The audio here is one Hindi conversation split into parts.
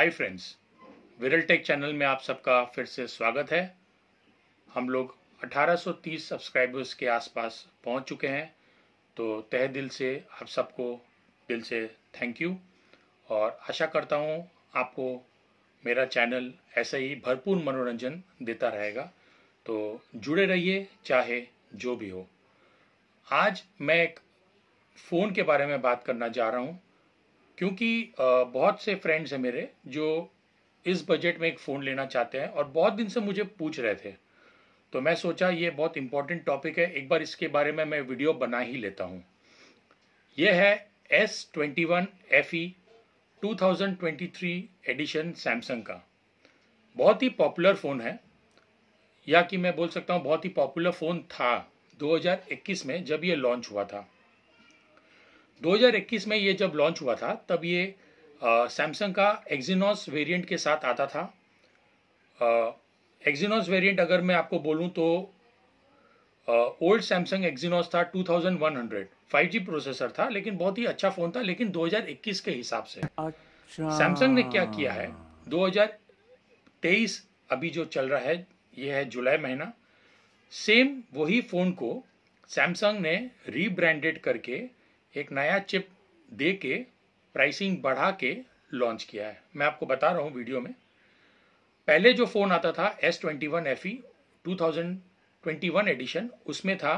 हाय फ्रेंड्स विरल टेक चैनल में आप सबका फिर से स्वागत है हम लोग 1830 सब्सक्राइबर्स के आसपास पहुंच चुके हैं तो तह दिल से आप सबको दिल से थैंक यू और आशा करता हूं आपको मेरा चैनल ऐसे ही भरपूर मनोरंजन देता रहेगा तो जुड़े रहिए चाहे जो भी हो आज मैं एक फ़ोन के बारे में बात करना जा रहा हूँ क्योंकि बहुत से फ्रेंड्स हैं मेरे जो इस बजट में एक फ़ोन लेना चाहते हैं और बहुत दिन से मुझे पूछ रहे थे तो मैं सोचा ये बहुत इंपॉर्टेंट टॉपिक है एक बार इसके बारे में मैं वीडियो बना ही लेता हूँ यह है S twenty one F E two thousand twenty three edition Samsung का बहुत ही पॉपुलर फ़ोन है या कि मैं बोल सकता हूँ बहुत ही पॉपुलर फ़ोन था 2021 में जब ये लॉन्च हुआ था 2021 में ये जब लॉन्च हुआ था तब ये सैमसंग का एक्जिनॉस वेरिएंट के साथ आता था एक्जिनॉस वेरिएंट अगर मैं आपको बोलूँ तो ओल्ड सैमसंग एक्जीनॉस था 2100 5G प्रोसेसर था लेकिन बहुत ही अच्छा फ़ोन था लेकिन 2021 के हिसाब से सैमसंग अच्छा। ने क्या किया है 2023 अभी जो चल रहा है ये है जुलाई महीना सेम वही फ़ोन को सैमसंग ने रीब्रांडेड करके एक नया चिप दे के प्राइसिंग बढ़ा के लॉन्च किया है मैं आपको बता रहा हूँ वीडियो में पहले जो फ़ोन आता था S twenty one F E two thousand twenty one edition उसमें था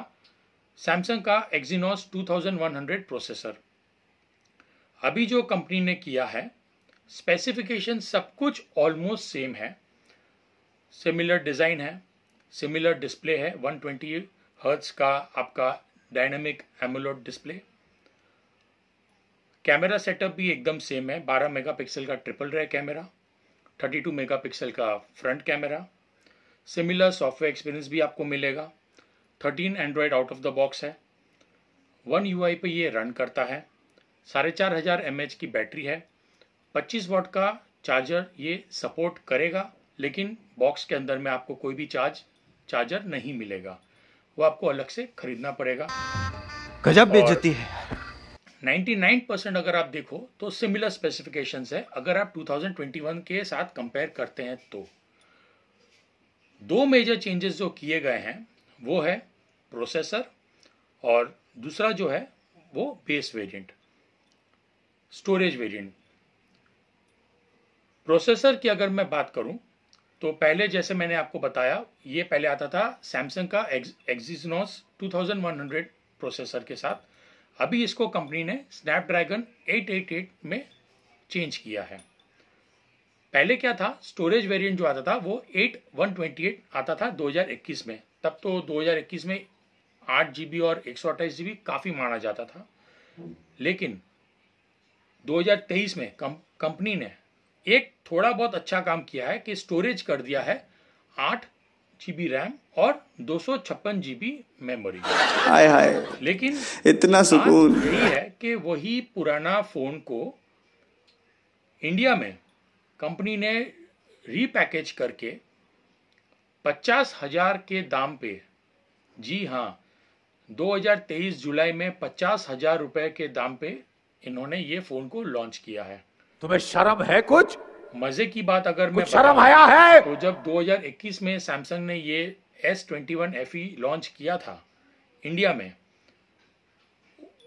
सैमसंग का Exynos two thousand one hundred processor अभी जो कंपनी ने किया है स्पेसिफिकेशन सब कुछ ऑलमोस्ट सेम है सिमिलर डिज़ाइन है सिमिलर डिस्प्ले है 120 हर्ट्स का आपका dynamic AMOLED display camera setup भी एकदम सेम है 12 मेगापिक्सल का ट्रिपल रे कैमरा 32 मेगापिक्सल का front camera similar software experience भी आपको मिलेगा 13 android out of the box है वन यू आई ये रन करता है साढ़े चार हज़ार एम एच की बैटरी है 25 वॉट का चार्जर ये सपोर्ट करेगा लेकिन बॉक्स के अंदर में आपको कोई भी चार्ज चार्जर नहीं मिलेगा वो आपको अलग से खरीदना पड़ेगा गजब बेचती है 99% अगर आप देखो तो सिमिलर स्पेसिफिकेशंस है अगर आप 2021 के साथ कंपेयर करते हैं तो दो मेजर चेंजेस जो किए गए हैं वो है प्रोसेसर और दूसरा जो है वो base variant storage variant processor की अगर मैं बात करूं तो पहले जैसे मैंने आपको बताया ये पहले आता था सैमसंग का एग्जीनोस टू प्रोसेसर के साथ अभी इसको कंपनी ने स्नैपड्रैगन 888 में चेंज किया है पहले क्या था स्टोरेज वेरिएंट जो आता था वो 8128 आता था 2021 में तब तो 2021 में आठ जी और एक जीबी काफ़ी माना जाता था लेकिन 2023 में कंपनी ने एक थोड़ा बहुत अच्छा काम किया है कि स्टोरेज कर दिया है आठ जीबी रैम और दो सौ छप्पन जीबी मेमोरी हाय हाय लेकिन इतना सुकून यही है कि वही पुराना फोन को इंडिया में कंपनी ने रीपैकेज करके पचास हजार के दाम पे जी हाँ 2023 जुलाई में पचास हजार रुपए के दाम पे इन्होंने ये फोन को लॉन्च किया है तुम्हें शर्म है कुछ मजे की बात अगर मैं शर्म आया है तो जब 2021 में सैमसंग ने ये S twenty one F launch e किया था इंडिया में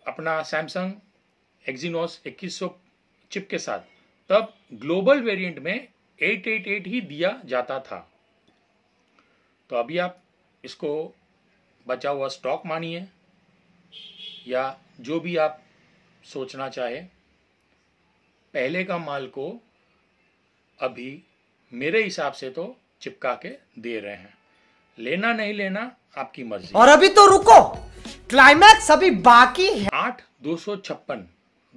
अपना सैमसंग एक्जीनोस 2100 चिप के साथ तब ग्लोबल वेरिएंट में 888 ही दिया जाता था तो अभी आप इसको बचा हुआ स्टॉक मानिए या जो भी आप सोचना चाहे पहले का माल को अभी मेरे हिसाब से तो चिपका के दे रहे हैं लेना नहीं लेना आपकी मर्जी और अभी तो रुको क्लाइमैक्स अभी बाकी है आठ दो सौ छप्पन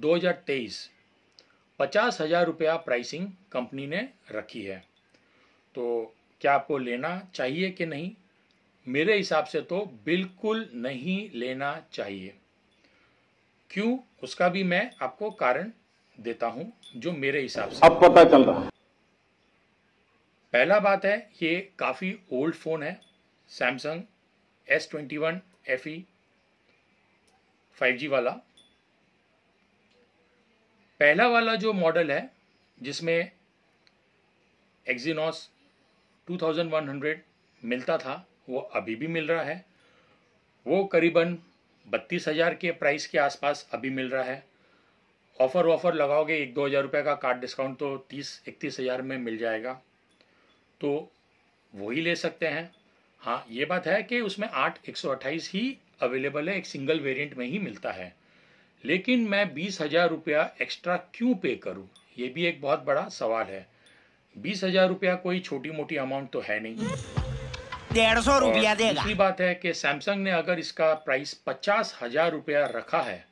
दो हजार तेईस पचास हजार रुपया प्राइसिंग कंपनी ने रखी है तो क्या आपको लेना चाहिए कि नहीं मेरे हिसाब से तो बिल्कुल नहीं लेना चाहिए क्यों उसका भी मैं आपको कारण देता हूं जो मेरे हिसाब से अब पता चल रहा है पहला बात है ये काफ़ी ओल्ड फ़ोन है Samsung S twenty one F E five G वाला पहला वाला जो मॉडल है जिसमें एक्जीनॉस 2100 मिलता था वो अभी भी मिल रहा है वो करीबन बत्तीस हज़ार के प्राइस के आसपास अभी मिल रहा है ऑफ़र ऑफ़र लगाओगे एक दो हज़ार रुपये का कार्ड डिस्काउंट तो तीस इकतीस हज़ार में मिल जाएगा तो वही ले सकते हैं हाँ ये बात है कि उसमें आठ एक सौ अट्ठाईस ही अवेलेबल है एक सिंगल वेरिएंट में ही मिलता है लेकिन मैं बीस हज़ार रुपया एक्स्ट्रा क्यों पे करूं ये भी एक बहुत बड़ा सवाल है बीस हज़ार रुपया कोई छोटी मोटी अमाउंट तो है नहीं डेढ़ सौ रुपया दूसरी बात है कि सैमसंग ने अगर इसका प्राइस पचास हज़ार रुपया रखा है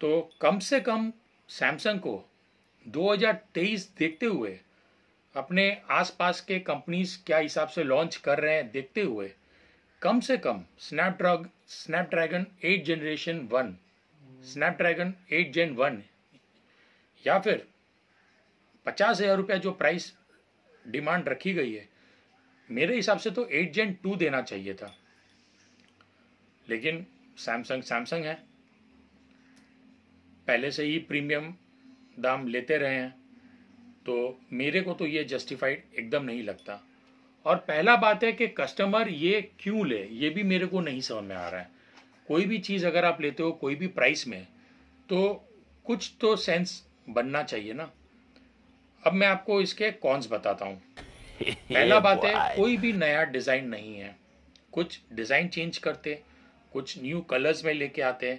तो कम से कम सैमसंग को 2023 देखते हुए अपने आसपास के कंपनीज क्या हिसाब से लॉन्च कर रहे हैं देखते हुए कम से कम snapdrag Snapdragon eight generation one Snapdragon eight gen one या फिर पचास हज़ार रुपया जो प्राइस डिमांड रखी गई है मेरे हिसाब से तो एट जेन टू देना चाहिए था लेकिन सैमसंग सैमसंग है पहले से ही प्रीमियम दाम लेते रहे हैं तो मेरे को तो ये जस्टिफाइड एकदम नहीं लगता और पहला बात है कि कस्टमर ये क्यों ले ये भी मेरे को नहीं समझ में आ रहा है कोई भी चीज़ अगर आप लेते हो कोई भी प्राइस में तो कुछ तो सेंस बनना चाहिए ना अब मैं आपको इसके कॉन्स बताता हूँ पहला बात है कोई भी नया डिज़ाइन नहीं है कुछ डिज़ाइन चेंज करते कुछ न्यू कलर्स में लेके आते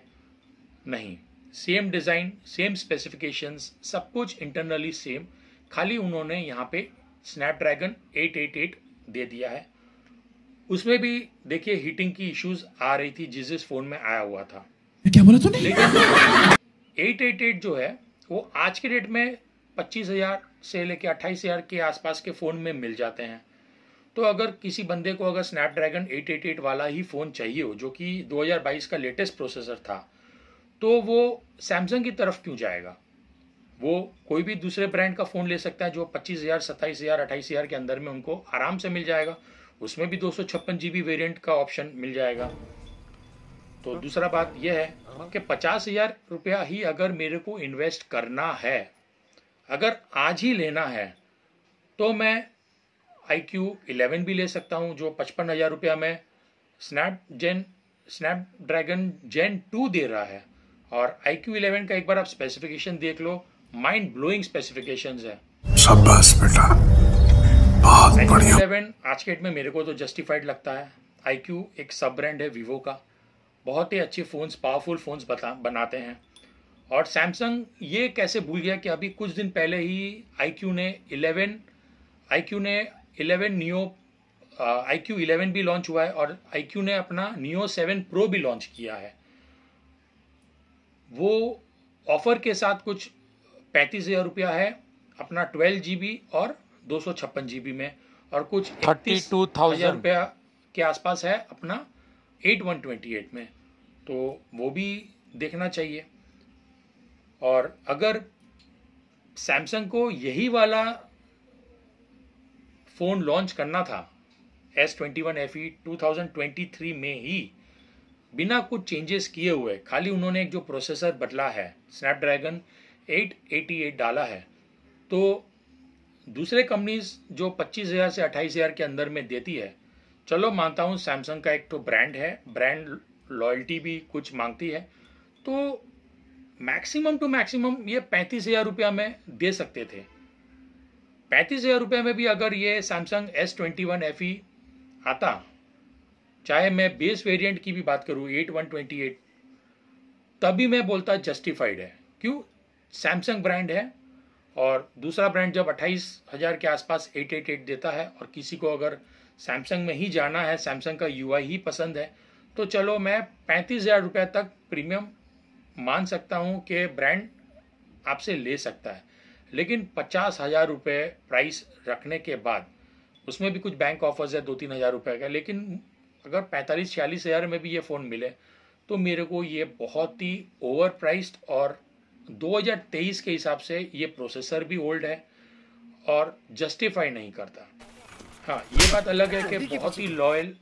नहीं सेम डिज़ाइन सेम स्पेसिफिकेशंस सब कुछ इंटरनली सेम खाली उन्होंने यहाँ पे स्नैपड्रैगन 888 दे दिया है उसमें भी देखिए हीटिंग की इश्यूज आ रही थी जिस जिस फोन में आया हुआ था क्या बोला तूने एट एट जो है वो आज के डेट में 25000 से लेके 28000 के आसपास के फ़ोन में मिल जाते हैं तो अगर किसी बंदे को अगर स्नैपड्रैगन 888 वाला ही फ़ोन चाहिए हो जो कि 2022 का लेटेस्ट प्रोसेसर था तो वो सैमसंग की तरफ क्यों जाएगा वो कोई भी दूसरे ब्रांड का फ़ोन ले सकता है जो पच्चीस हज़ार सत्ताईस हज़ार अट्ठाईस हज़ार के अंदर में उनको आराम से मिल जाएगा उसमें भी दो सौ छप्पन जी बी वेरियंट का ऑप्शन मिल जाएगा तो दूसरा बात यह है कि पचास हज़ार रुपया ही अगर मेरे को इन्वेस्ट करना है अगर आज ही लेना है तो मैं आई क्यू इलेवन भी ले सकता हूँ जो पचपन हज़ार रुपया में snap snap Snapdragon gen two दे रहा है और आई क्यू इलेवन का एक बार आप स्पेसिफिकेशन देख लो माइंड ब्लोइंग स्पेसिफिकेशंस है शाबाश बेटा बहुत बढ़िया सेवन आज के डेट में मेरे को तो जस्टिफाइड लगता है आईक्यू एक सब ब्रांड है वीवो का बहुत ही अच्छे फ़ोन्स पावरफुल फ़ोन्स बनाते हैं और सैमसंग ये कैसे भूल गया कि अभी कुछ दिन पहले ही आई ने इलेवन आई ने eleven Neo iQOO eleven भी लॉन्च हुआ है और आई ने अपना नियो सेवन प्रो भी लॉन्च किया है वो ऑफर के साथ कुछ पैंतीस हज़ार रुपया है अपना ट्वेल्व जी और दो सौ छप्पन जी में और कुछ थर्टी टू थाउजेंड रुपया के आसपास है अपना एट वन ट्वेंटी एट में तो वो भी देखना चाहिए और अगर सैमसंग को यही वाला फ़ोन लॉन्च करना था S twenty one F E two thousand twenty three में ही बिना कुछ चेंजेस किए हुए खाली उन्होंने एक जो प्रोसेसर बदला है स्नैपड्रैगन 888 डाला है तो दूसरे कंपनीज जो 25000 से 28000 के अंदर में देती है चलो मानता हूँ सैमसंग का एक तो ब्रांड है ब्रांड लॉयल्टी भी कुछ मांगती है तो मैक्सिमम टू मैक्सिमम ये पैंतीस हज़ार रुपया में दे सकते थे पैंतीस हज़ार रुपये में भी अगर ये Samsung S twenty one F E आता चाहे मैं बेस वेरिएंट की भी बात करूँ एट वन ट्वेंटी एट तभी मैं बोलता जस्टिफाइड है क्यों सैमसंग ब्रांड है और दूसरा ब्रांड जब अट्ठाईस हज़ार के आसपास एट एट एट देता है और किसी को अगर सैमसंग में ही जाना है सैमसंग का यू ही पसंद है तो चलो मैं पैंतीस हज़ार रुपये तक प्रीमियम मान सकता हूँ कि ब्रांड आपसे ले सकता है लेकिन पचास हज़ार रुपये प्राइस रखने के बाद उसमें भी कुछ बैंक ऑफर्स है दो तीन हज़ार रुपये का लेकिन अगर पैंतालीस छियालीस हज़ार में भी ये फ़ोन मिले तो मेरे को ये बहुत ही ओवर प्राइस्ड और 2023 के हिसाब से ये प्रोसेसर भी ओल्ड है और जस्टिफाई नहीं करता हाँ ये बात अलग है कि हाँ, बहुत ही लॉयल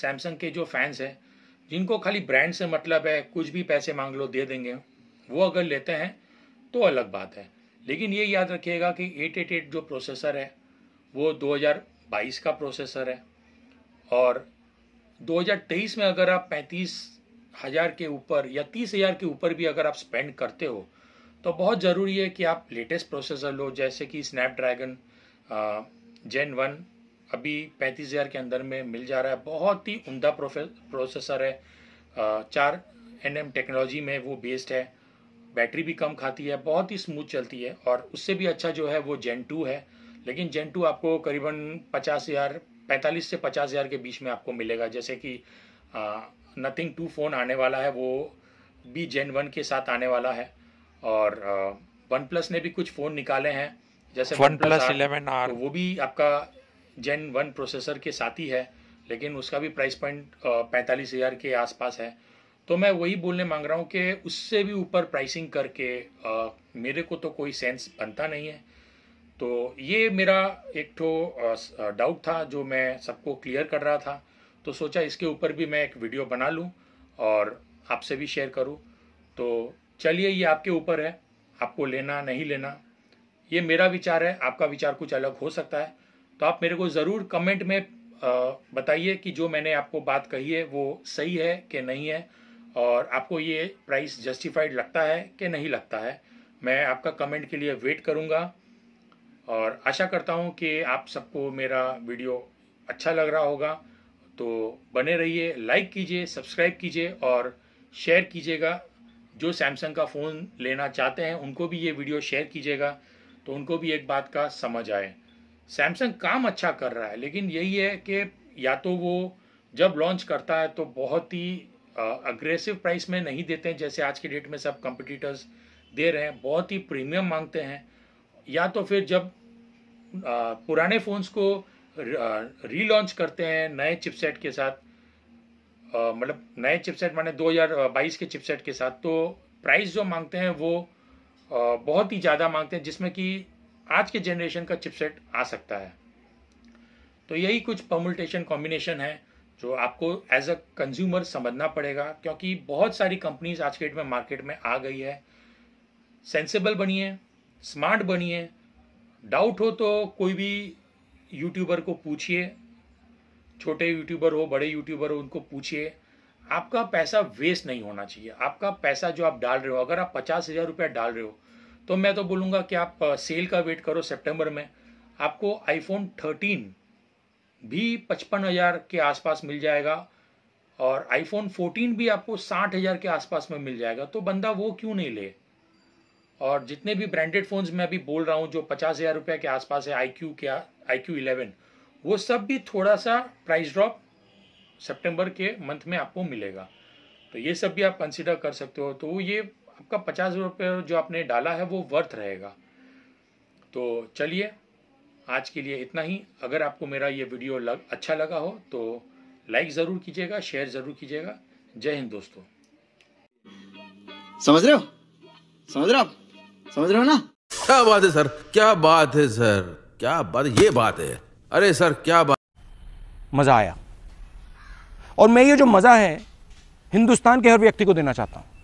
सैमसंग के जो फैंस हैं जिनको खाली ब्रांड से मतलब है कुछ भी पैसे मांग लो दे देंगे वो अगर लेते हैं तो अलग बात है लेकिन ये याद रखिएगा कि 888 जो प्रोसेसर है वो 2022 का प्रोसेसर है और 2023 में अगर आप 35 हज़ार के ऊपर या तीस हज़ार के ऊपर भी अगर आप स्पेंड करते हो तो बहुत ज़रूरी है कि आप लेटेस्ट प्रोसेसर लो जैसे कि स्नैपड्रैगन जेन वन अभी पैंतीस हज़ार के अंदर में मिल जा रहा है बहुत ही उमदा प्रोसेसर है आ, चार एन टेक्नोलॉजी में वो बेस्ड है बैटरी भी कम खाती है बहुत ही स्मूथ चलती है और उससे भी अच्छा जो है वो जेन टू है लेकिन जेन टू आपको करीबन पचास हज़ार पैंतालीस से पचास हज़ार के बीच में आपको मिलेगा जैसे कि नथिंग टू फ़ोन आने वाला है वो भी जेन वन के साथ आने वाला है और वन प्लस ने भी कुछ फ़ोन निकाले हैं जैसे वन प्लस इलेवन आर वो भी आपका जेन वन प्रोसेसर के साथ ही है लेकिन उसका भी प्राइस पॉइंट पैंतालीस हज़ार के आसपास है तो मैं वही बोलने मांग रहा हूँ कि उससे भी ऊपर प्राइसिंग करके आ, मेरे को तो कोई सेंस बनता नहीं है तो ये मेरा एक ठो डाउट था जो मैं सबको क्लियर कर रहा था तो सोचा इसके ऊपर भी मैं एक वीडियो बना लूँ और आपसे भी शेयर करूँ तो चलिए ये आपके ऊपर है आपको लेना नहीं लेना ये मेरा विचार है आपका विचार कुछ अलग हो सकता है तो आप मेरे को ज़रूर कमेंट में बताइए कि जो मैंने आपको बात कही है वो सही है कि नहीं है और आपको ये प्राइस जस्टिफाइड लगता है कि नहीं लगता है मैं आपका कमेंट के लिए वेट करूँगा और आशा करता हूँ कि आप सबको मेरा वीडियो अच्छा लग रहा होगा तो बने रहिए लाइक कीजिए सब्सक्राइब कीजिए और शेयर कीजिएगा जो सैमसंग का फ़ोन लेना चाहते हैं उनको भी ये वीडियो शेयर कीजिएगा तो उनको भी एक बात का समझ आए सैमसंग काम अच्छा कर रहा है लेकिन यही है कि या तो वो जब लॉन्च करता है तो बहुत ही अग्रेसिव प्राइस में नहीं देते हैं जैसे आज के डेट में सब कंपटीटर्स दे रहे हैं बहुत ही प्रीमियम मांगते हैं या तो फिर जब आ, पुराने फ़ोन्स को रीलॉन्च करते हैं नए चिपसेट के साथ मतलब नए चिपसेट माने 2022 के चिपसेट के साथ तो प्राइस जो मांगते हैं वो बहुत ही ज़्यादा मांगते हैं जिसमें कि आज के जनरेशन का चिपसेट आ सकता है तो यही कुछ पमुलटेशन कॉम्बिनेशन है जो आपको एज अ कंज्यूमर समझना पड़ेगा क्योंकि बहुत सारी कंपनीज आज के डेट में मार्केट में आ गई है सेंसेबल बनिए स्मार्ट बनिए डाउट हो तो कोई भी यूट्यूबर को पूछिए छोटे यूट्यूबर हो बड़े यूट्यूबर हो उनको पूछिए आपका पैसा वेस्ट नहीं होना चाहिए आपका पैसा जो आप डाल रहे हो अगर आप पचास हज़ार रुपया डाल रहे हो तो मैं तो बोलूँगा कि आप सेल का वेट करो सितंबर में आपको आईफोन थर्टीन भी पचपन हज़ार के आसपास मिल जाएगा और आईफोन फोर्टीन भी आपको साठ हज़ार के आसपास में मिल जाएगा तो बंदा वो क्यों नहीं ले और जितने भी ब्रांडेड फ़ोन्स मैं अभी बोल रहा हूँ जो पचास हज़ार रुपये के आसपास है आई क्यू के आई क्यू इलेवन वो सब भी थोड़ा सा प्राइस ड्रॉप सितंबर के मंथ में आपको मिलेगा तो ये सब भी आप कंसिडर कर सकते हो तो ये आपका पचास रुपये जो आपने डाला है वो वर्थ रहेगा तो चलिए आज के लिए इतना ही अगर आपको मेरा ये वीडियो लग अच्छा लगा हो तो लाइक ज़रूर कीजिएगा शेयर ज़रूर कीजिएगा जय हिंद दोस्तों समझ रहे हो समझ रहे हो आप समझ रहे हो ना क्या बात है सर क्या बात है सर क्या बात ये बात है अरे सर क्या बात मज़ा आया और मैं ये जो मज़ा है हिंदुस्तान के हर व्यक्ति को देना चाहता हूं